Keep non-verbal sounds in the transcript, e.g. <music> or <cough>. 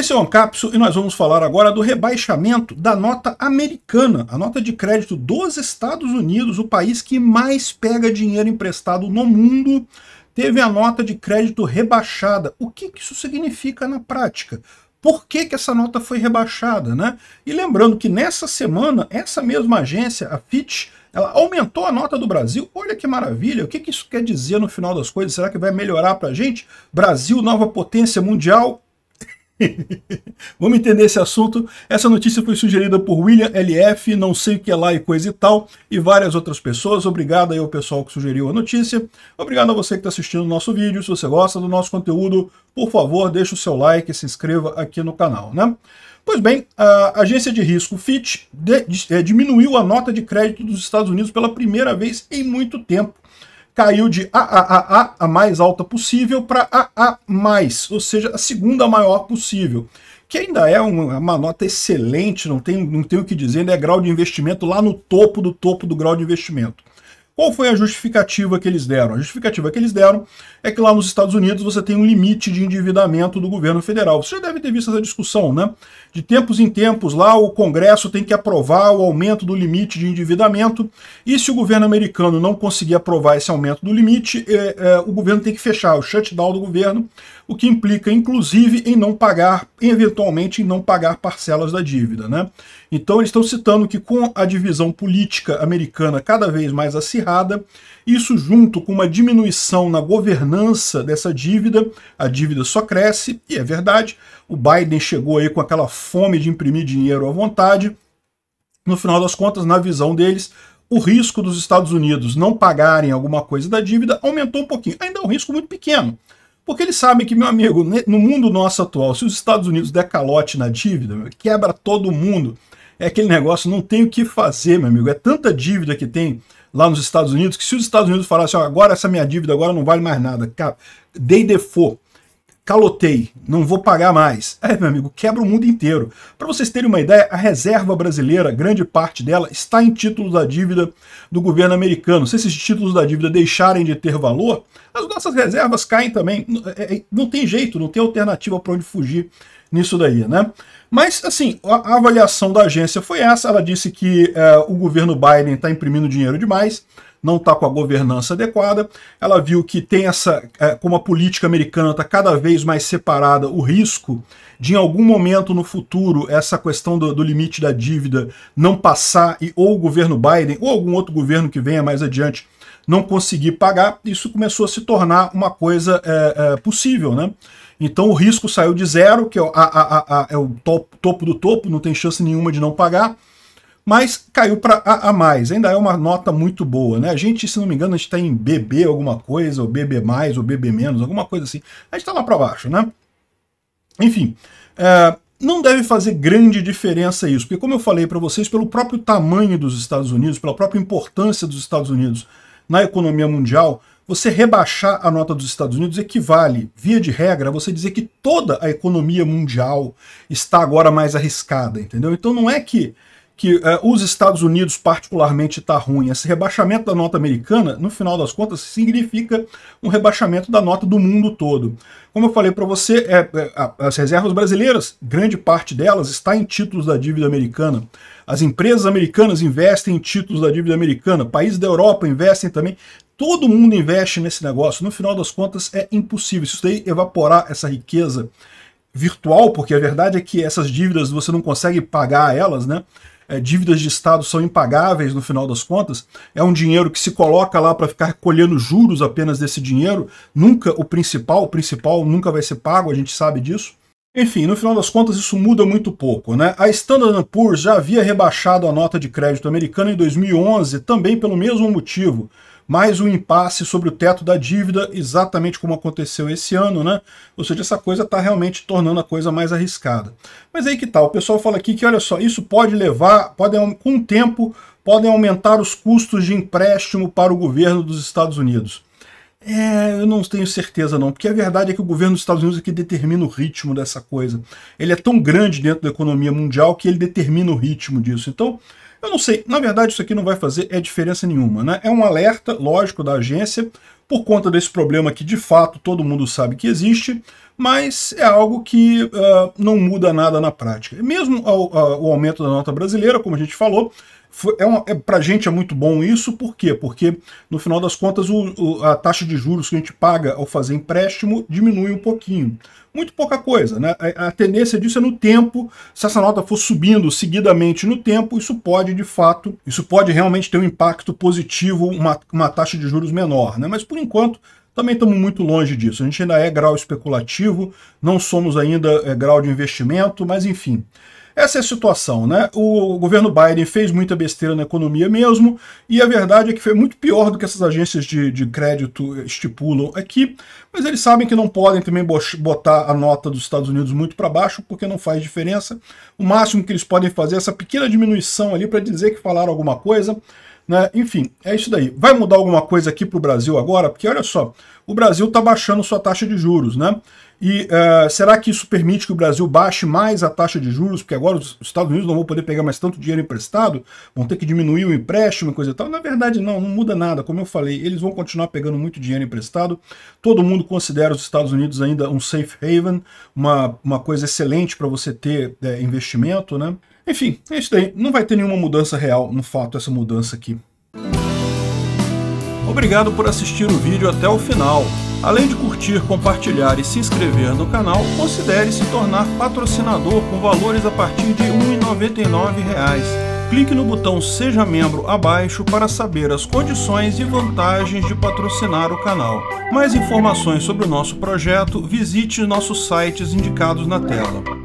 Esse é o Ancapso e nós vamos falar agora do rebaixamento da nota americana, a nota de crédito dos Estados Unidos, o país que mais pega dinheiro emprestado no mundo, teve a nota de crédito rebaixada. O que, que isso significa na prática? por que, que, essa nota foi rebaixada, né? E lembrando que nessa semana, essa mesma agência, a Fitch, ela aumentou a nota do Brasil. Olha que maravilha! O que, que isso quer dizer no final das coisas? Será que vai melhorar para a gente? Brasil, nova potência mundial? <laughs> Vamos entender esse assunto. Essa notícia foi sugerida por William LF, não sei o que é lá e coisa e tal, e várias outras pessoas. Obrigado aí ao pessoal que sugeriu a notícia. Obrigado a você que está assistindo o nosso vídeo. Se você gosta do nosso conteúdo, por favor, deixe o seu like e se inscreva aqui no canal, né? Pois bem, a agência de risco Fitch é, diminuiu a nota de crédito dos Estados Unidos pela primeira vez em muito tempo caiu de AAAA, a mais alta possível, para AA+, ou seja, a segunda maior possível, que ainda é uma, é uma nota excelente, não tem, não tem o que dizer, ainda é grau de investimento lá no topo do topo do grau de investimento. Qual foi a justificativa que eles deram? A justificativa que eles deram é que lá nos Estados Unidos você tem um limite de endividamento do governo federal. Você já deve ter visto essa discussão, né? De tempos em tempos lá o Congresso tem que aprovar o aumento do limite de endividamento e se o governo americano não conseguir aprovar esse aumento do limite, é, é, o governo tem que fechar o shutdown do governo, o que implica inclusive em não pagar, eventualmente em não pagar parcelas da dívida, né? Então eles estão citando que com a divisão política americana cada vez mais acirrada, isso junto com uma diminuição na governança dessa dívida, a dívida só cresce, e é verdade, o Biden chegou aí com aquela fome de imprimir dinheiro à vontade. No final das contas, na visão deles, o risco dos Estados Unidos não pagarem alguma coisa da dívida aumentou um pouquinho. Ainda é um risco muito pequeno. Porque eles sabem que, meu amigo, no mundo nosso atual, se os Estados Unidos der calote na dívida, quebra todo mundo. É aquele negócio, não tem o que fazer, meu amigo. É tanta dívida que tem lá nos Estados Unidos, que se os Estados Unidos falassem, agora essa minha dívida agora não vale mais nada, cara, dei default, calotei, não vou pagar mais. É, meu amigo, quebra o mundo inteiro. Para vocês terem uma ideia, a reserva brasileira, grande parte dela, está em títulos da dívida do governo americano. Se esses títulos da dívida deixarem de ter valor, as nossas reservas caem também. É, é, não tem jeito, não tem alternativa para onde fugir nisso daí, né? Mas, assim, a avaliação da agência foi essa. Ela disse que é, o governo Biden está imprimindo dinheiro demais, não está com a governança adequada. Ela viu que tem essa, é, como a política americana está cada vez mais separada, o risco de em algum momento no futuro essa questão do, do limite da dívida não passar e ou o governo Biden ou algum outro governo que venha mais adiante não conseguir pagar, isso começou a se tornar uma coisa é, é, possível, né? Então o risco saiu de zero, que é, a, a, a, é o top, topo do topo, não tem chance nenhuma de não pagar, mas caiu para a, a mais. Ainda é uma nota muito boa, né? A gente, se não me engano, a gente está em BB alguma coisa, ou BB mais, ou BB menos, alguma coisa assim. A gente está lá para baixo, né? Enfim, é, não deve fazer grande diferença isso, porque como eu falei para vocês, pelo próprio tamanho dos Estados Unidos, pela própria importância dos Estados Unidos na economia mundial, você rebaixar a nota dos Estados Unidos equivale, via de regra, a você dizer que toda a economia mundial está agora mais arriscada, entendeu? Então não é que que é, os Estados Unidos particularmente está ruim. Esse rebaixamento da nota americana, no final das contas, significa um rebaixamento da nota do mundo todo. Como eu falei para você, é, é, as reservas brasileiras, grande parte delas está em títulos da dívida americana. As empresas americanas investem em títulos da dívida americana, países da Europa investem também. Todo mundo investe nesse negócio. No final das contas, é impossível. Se você evaporar essa riqueza virtual, porque a verdade é que essas dívidas você não consegue pagar elas, né? é, dívidas de Estado são impagáveis no final das contas, é um dinheiro que se coloca lá para ficar colhendo juros apenas desse dinheiro, nunca o principal, o principal nunca vai ser pago, a gente sabe disso. Enfim, no final das contas isso muda muito pouco. Né? A Standard Poor's já havia rebaixado a nota de crédito americana em 2011, também pelo mesmo motivo, mais um impasse sobre o teto da dívida, exatamente como aconteceu esse ano, né? Ou seja, essa coisa está realmente tornando a coisa mais arriscada. Mas aí que tal? Tá, o pessoal fala aqui que, olha só, isso pode levar, pode, com o tempo, podem aumentar os custos de empréstimo para o governo dos Estados Unidos. É, eu não tenho certeza não, porque a verdade é que o governo dos Estados Unidos é que determina o ritmo dessa coisa. Ele é tão grande dentro da economia mundial que ele determina o ritmo disso. Então, eu não sei. Na verdade, isso aqui não vai fazer é diferença nenhuma. Né? É um alerta, lógico, da agência, por conta desse problema que, de fato, todo mundo sabe que existe, mas é algo que uh, não muda nada na prática. Mesmo ao, ao, ah, o aumento da nota brasileira, como a gente falou, é um, é, para a gente é muito bom isso, por quê? Porque, no final das contas, o, o, a taxa de juros que a gente paga ao fazer empréstimo diminui um pouquinho. Muito pouca coisa, né? A, é, a tendência disso é no tempo, se essa nota for subindo seguidamente no tempo, isso pode, de fato, isso pode realmente ter um impacto positivo, uma, uma taxa de juros menor, né? Mas, por enquanto, também estamos muito longe disso. A gente ainda é grau especulativo, não somos ainda é, grau de investimento, mas enfim. Essa é a situação, né? O governo Biden fez muita besteira na economia mesmo, e a verdade é que foi muito pior do que essas agências de, de crédito estipulam aqui, mas eles sabem que não podem também botar a nota dos Estados Unidos muito para baixo, porque não faz diferença. O máximo que eles podem fazer é essa pequena diminuição ali para dizer que falaram alguma coisa. Né? Enfim, é isso daí. Vai mudar alguma coisa aqui para o Brasil agora? Porque olha só, o Brasil está baixando sua taxa de juros, né? E uh, será que isso permite que o Brasil baixe mais a taxa de juros? Porque agora os Estados Unidos não vão poder pegar mais tanto dinheiro emprestado, vão ter que diminuir o empréstimo e coisa e tal. Na verdade, não, não muda nada. Como eu falei, eles vão continuar pegando muito dinheiro emprestado. Todo mundo considera os Estados Unidos ainda um safe haven, uma, uma coisa excelente para você ter é, investimento, né? Enfim, é isso daí. Não vai ter nenhuma mudança real no fato essa mudança aqui. Obrigado por assistir o vídeo até o final. Além de curtir, compartilhar e se inscrever no canal, considere se tornar patrocinador com valores a partir de R$ 1,99 clique no botão Seja Membro abaixo para saber as condições e vantagens de patrocinar o canal. Mais informações sobre o nosso projeto, visite nossos sites indicados na tela.